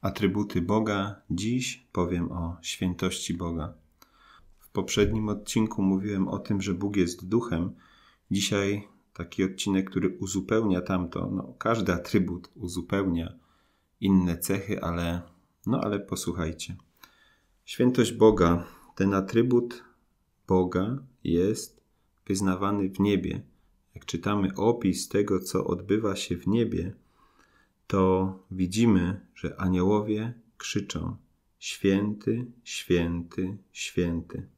Atrybuty Boga. Dziś powiem o świętości Boga. W poprzednim odcinku mówiłem o tym, że Bóg jest duchem. Dzisiaj taki odcinek, który uzupełnia tamto. No, każdy atrybut uzupełnia inne cechy, ale no ale posłuchajcie. Świętość Boga. Ten atrybut Boga jest wyznawany w niebie. Jak czytamy opis tego, co odbywa się w niebie, to widzimy, że aniołowie krzyczą: Święty, święty, święty.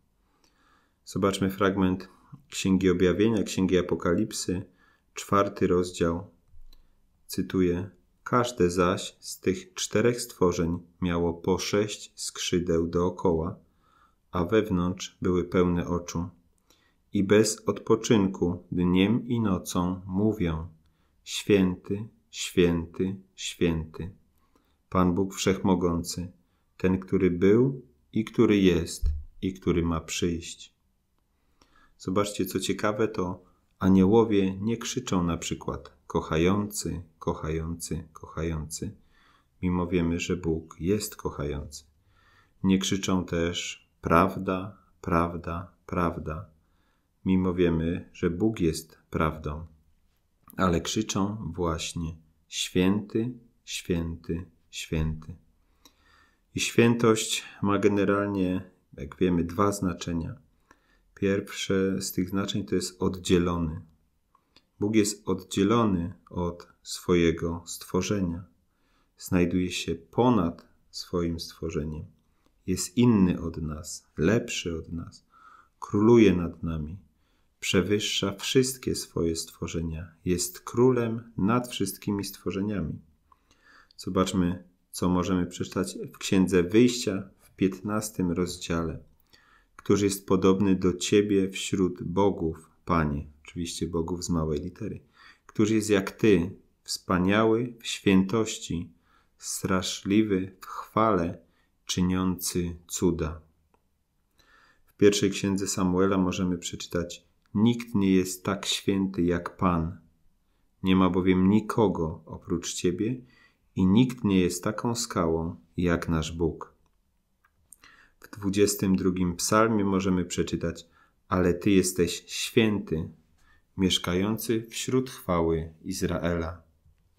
Zobaczmy fragment Księgi Objawienia, Księgi Apokalipsy, czwarty rozdział. Cytuję: Każde zaś z tych czterech stworzeń miało po sześć skrzydeł dookoła, a wewnątrz były pełne oczu. I bez odpoczynku dniem i nocą mówią: Święty, święty, święty. Pan Bóg Wszechmogący, ten, który był i który jest i który ma przyjść. Zobaczcie, co ciekawe, to aniołowie nie krzyczą na przykład kochający, kochający, kochający, mimo wiemy, że Bóg jest kochający. Nie krzyczą też prawda, prawda, prawda, mimo wiemy, że Bóg jest prawdą ale krzyczą właśnie święty, święty, święty. I świętość ma generalnie, jak wiemy, dwa znaczenia. Pierwsze z tych znaczeń to jest oddzielony. Bóg jest oddzielony od swojego stworzenia. Znajduje się ponad swoim stworzeniem. Jest inny od nas, lepszy od nas, króluje nad nami przewyższa wszystkie swoje stworzenia, jest królem nad wszystkimi stworzeniami. Zobaczmy, co możemy przeczytać w Księdze Wyjścia w 15 rozdziale. Któż jest podobny do Ciebie wśród bogów, Panie, oczywiście bogów z małej litery, któż jest jak Ty, wspaniały w świętości, straszliwy w chwale, czyniący cuda. W pierwszej księdze Samuela możemy przeczytać: Nikt nie jest tak święty jak Pan. Nie ma bowiem nikogo oprócz Ciebie i nikt nie jest taką skałą jak nasz Bóg. W 22 psalmie możemy przeczytać: Ale Ty jesteś święty, mieszkający wśród chwały Izraela.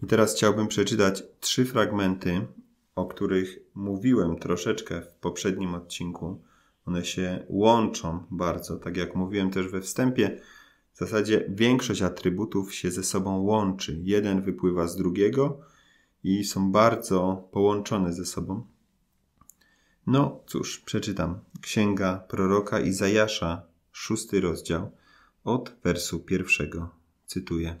I teraz chciałbym przeczytać trzy fragmenty, o których mówiłem troszeczkę w poprzednim odcinku one się łączą bardzo. Tak jak mówiłem też we wstępie, w zasadzie większość atrybutów się ze sobą łączy. Jeden wypływa z drugiego i są bardzo połączone ze sobą. No cóż, przeczytam. Księga proroka Izajasza, szósty rozdział, od wersu pierwszego. Cytuję.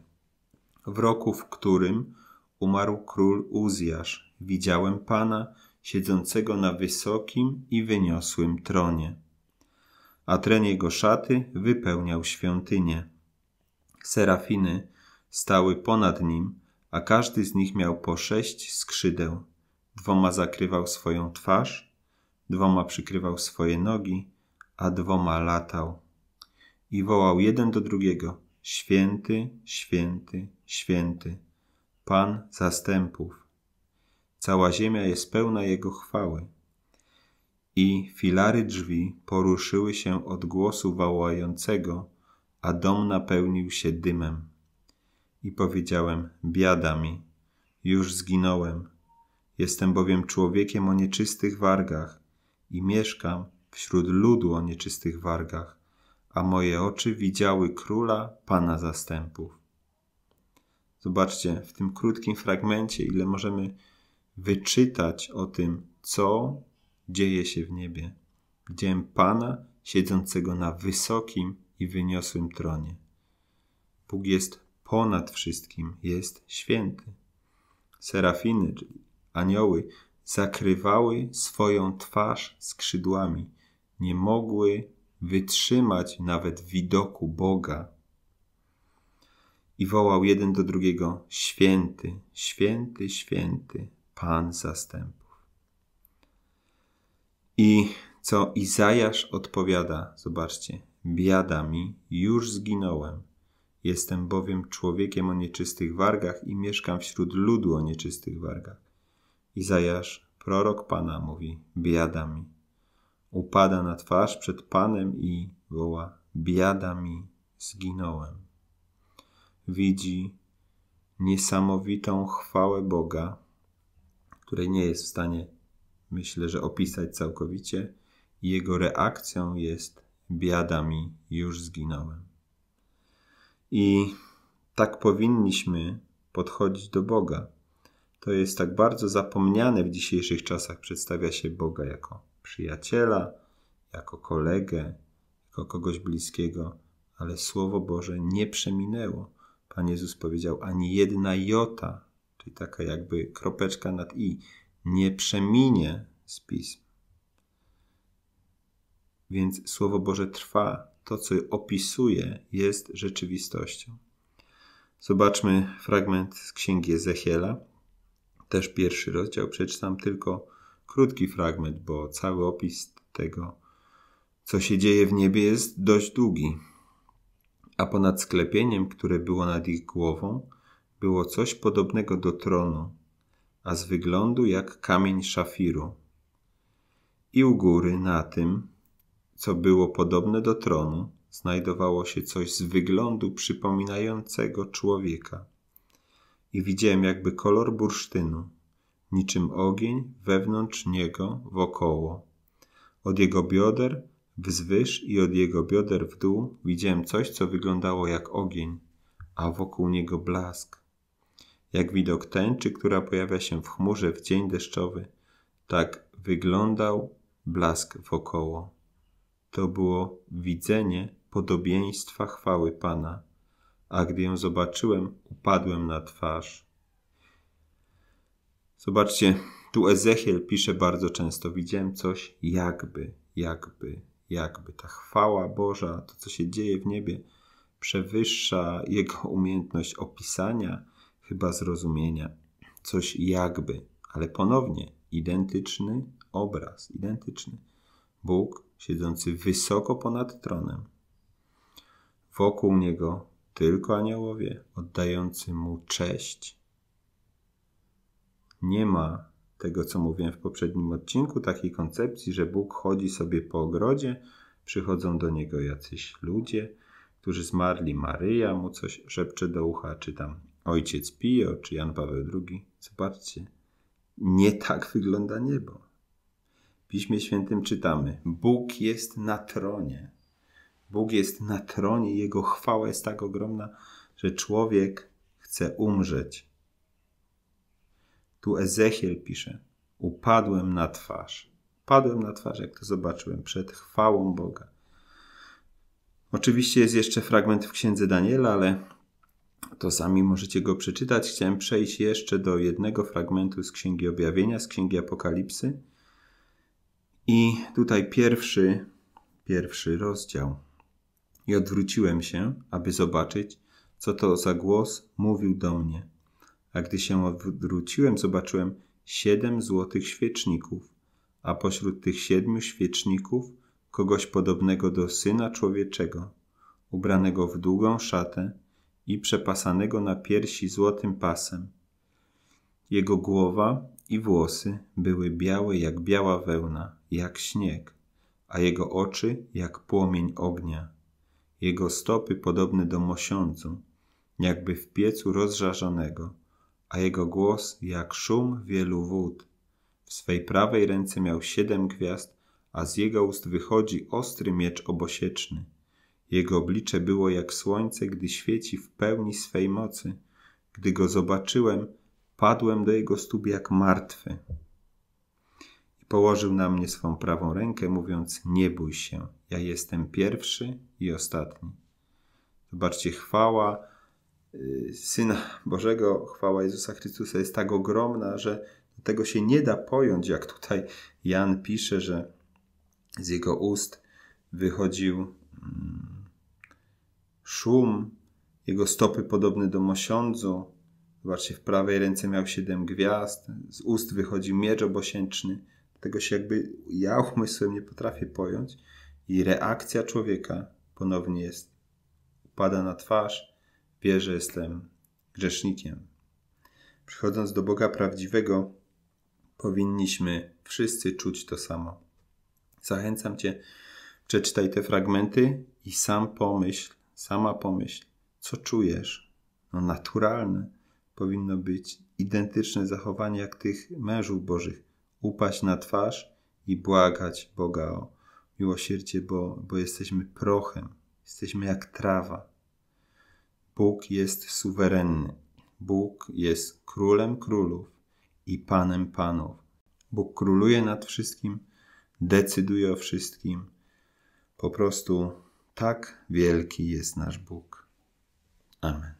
W roku, w którym umarł król Uzjasz, widziałem Pana, siedzącego na wysokim i wyniosłym tronie. A tren jego szaty wypełniał świątynię. Serafiny stały ponad nim, a każdy z nich miał po sześć skrzydeł. Dwoma zakrywał swoją twarz, dwoma przykrywał swoje nogi, a dwoma latał. I wołał jeden do drugiego: Święty, święty, święty, Pan zastępów. Cała ziemia jest pełna Jego chwały. I filary drzwi poruszyły się od głosu wołającego, a dom napełnił się dymem. I powiedziałem: Biada mi, już zginąłem. Jestem bowiem człowiekiem o nieczystych wargach i mieszkam wśród ludu o nieczystych wargach, a moje oczy widziały króla, pana zastępów. Zobaczcie w tym krótkim fragmencie, ile możemy wyczytać o tym, co dzieje się w niebie. Widziałem Pana siedzącego na wysokim i wyniosłym tronie. Bóg jest ponad wszystkim, jest święty. Serafiny, czyli anioły, zakrywały swoją twarz skrzydłami. Nie mogły wytrzymać nawet widoku Boga. I wołał jeden do drugiego: Święty, święty, święty, Pan zastępów. I co Izajasz odpowiada, zobaczcie, biada mi, już zginąłem. Jestem bowiem człowiekiem o nieczystych wargach i mieszkam wśród ludu o nieczystych wargach. Izajasz, prorok Pana, mówi, biada mi. Upada na twarz przed Panem i woła, biada mi, zginąłem. Widzi niesamowitą chwałę Boga, której nie jest w stanie, myślę, że opisać całkowicie. I jego reakcją jest biada mi, już zginąłem. I tak powinniśmy podchodzić do Boga. To jest tak bardzo zapomniane w dzisiejszych czasach. Przedstawia się Boga jako przyjaciela, jako kolegę, jako kogoś bliskiego, ale Słowo Boże nie przeminęło. Pan Jezus powiedział: Ani jedna jota taka jakby kropeczka nad i nie przeminie z pism. Więc Słowo Boże trwa. To, co opisuje, jest rzeczywistością. Zobaczmy fragment z księgi Ezechiela, też pierwszy rozdział. Przeczytam tylko krótki fragment, bo cały opis tego, co się dzieje w niebie, jest dość długi. A ponad sklepieniem, które było nad ich głową, było coś podobnego do tronu, a z wyglądu jak kamień szafiru. I u góry na tym, co było podobne do tronu, znajdowało się coś z wyglądu przypominającego człowieka. I widziałem jakby kolor bursztynu, niczym ogień wewnątrz niego wokoło. Od jego bioder wzwyż i od jego bioder w dół widziałem coś, co wyglądało jak ogień, a wokół niego blask jak widok tęczy, która pojawia się w chmurze w dzień deszczowy. Tak wyglądał blask wokoło. To było widzenie podobieństwa chwały Pana, a gdy ją zobaczyłem, upadłem na twarz. Zobaczcie, tu Ezechiel pisze bardzo często: Widziałem coś jakby, jakby, jakby. Ta chwała Boża, to co się dzieje w niebie, przewyższa jego umiejętność opisania chyba zrozumienia, coś jakby, ale ponownie identyczny obraz, identyczny. Bóg siedzący wysoko ponad tronem. Wokół niego tylko aniołowie oddający mu cześć. Nie ma tego, co mówiłem w poprzednim odcinku, takiej koncepcji, że Bóg chodzi sobie po ogrodzie, przychodzą do niego jacyś ludzie, którzy zmarli. Maryja mu coś szepcze do ucha, czy tam ojciec Pio czy Jan Paweł II. Zobaczcie, nie tak wygląda niebo. W Piśmie Świętym czytamy: Bóg jest na tronie. Bóg jest na tronie, jego chwała jest tak ogromna, że człowiek chce umrzeć. Tu Ezechiel pisze: Upadłem na twarz. Padłem na twarz, jak to zobaczyłem, przed chwałą Boga. Oczywiście jest jeszcze fragment w księdze Daniela, ale to sami możecie go przeczytać. Chciałem przejść jeszcze do jednego fragmentu z Księgi Objawienia, z Księgi Apokalipsy. I tutaj pierwszy, pierwszy rozdział. I odwróciłem się, aby zobaczyć, co to za głos mówił do mnie. A gdy się odwróciłem, zobaczyłem siedem złotych świeczników, a pośród tych siedmiu świeczników kogoś podobnego do syna człowieczego, ubranego w długą szatę i przepasanego na piersi złotym pasem. Jego głowa i włosy były białe jak biała wełna, jak śnieg, a jego oczy jak płomień ognia. Jego stopy podobne do mosiądzu, jakby w piecu rozżarzonego, a jego głos jak szum wielu wód. W swej prawej ręce miał siedem gwiazd, a z jego ust wychodzi ostry miecz obosieczny. Jego oblicze było jak słońce, gdy świeci w pełni swej mocy. Gdy go zobaczyłem, padłem do jego stóp jak martwy. I położył na mnie swą prawą rękę, mówiąc: Nie bój się, ja jestem pierwszy i ostatni. Zobaczcie, chwała y, Syna Bożego, chwała Jezusa Chrystusa jest tak ogromna, że tego się nie da pojąć, jak tutaj Jan pisze, że z jego ust wychodził mm, szum, jego stopy podobne do mosiądzu. Zobaczcie, w prawej ręce miał siedem gwiazd, z ust wychodzi miecz obosięczny. Tego się jakby ja umysłem nie potrafię pojąć. I reakcja człowieka ponownie jest, upada na twarz, wie, że jestem grzesznikiem. Przychodząc do Boga prawdziwego, powinniśmy wszyscy czuć to samo. Zachęcam Cię, przeczytaj te fragmenty i sam pomyśl, Sama pomyśl, co czujesz? No naturalne powinno być identyczne zachowanie jak tych mężów bożych. Upaść na twarz i błagać Boga o miłosierdzie, bo, bo jesteśmy prochem, jesteśmy jak trawa. Bóg jest suwerenny. Bóg jest królem królów i panem panów. Bóg króluje nad wszystkim, decyduje o wszystkim. Po prostu tak wielki jest nasz Bóg. Amen.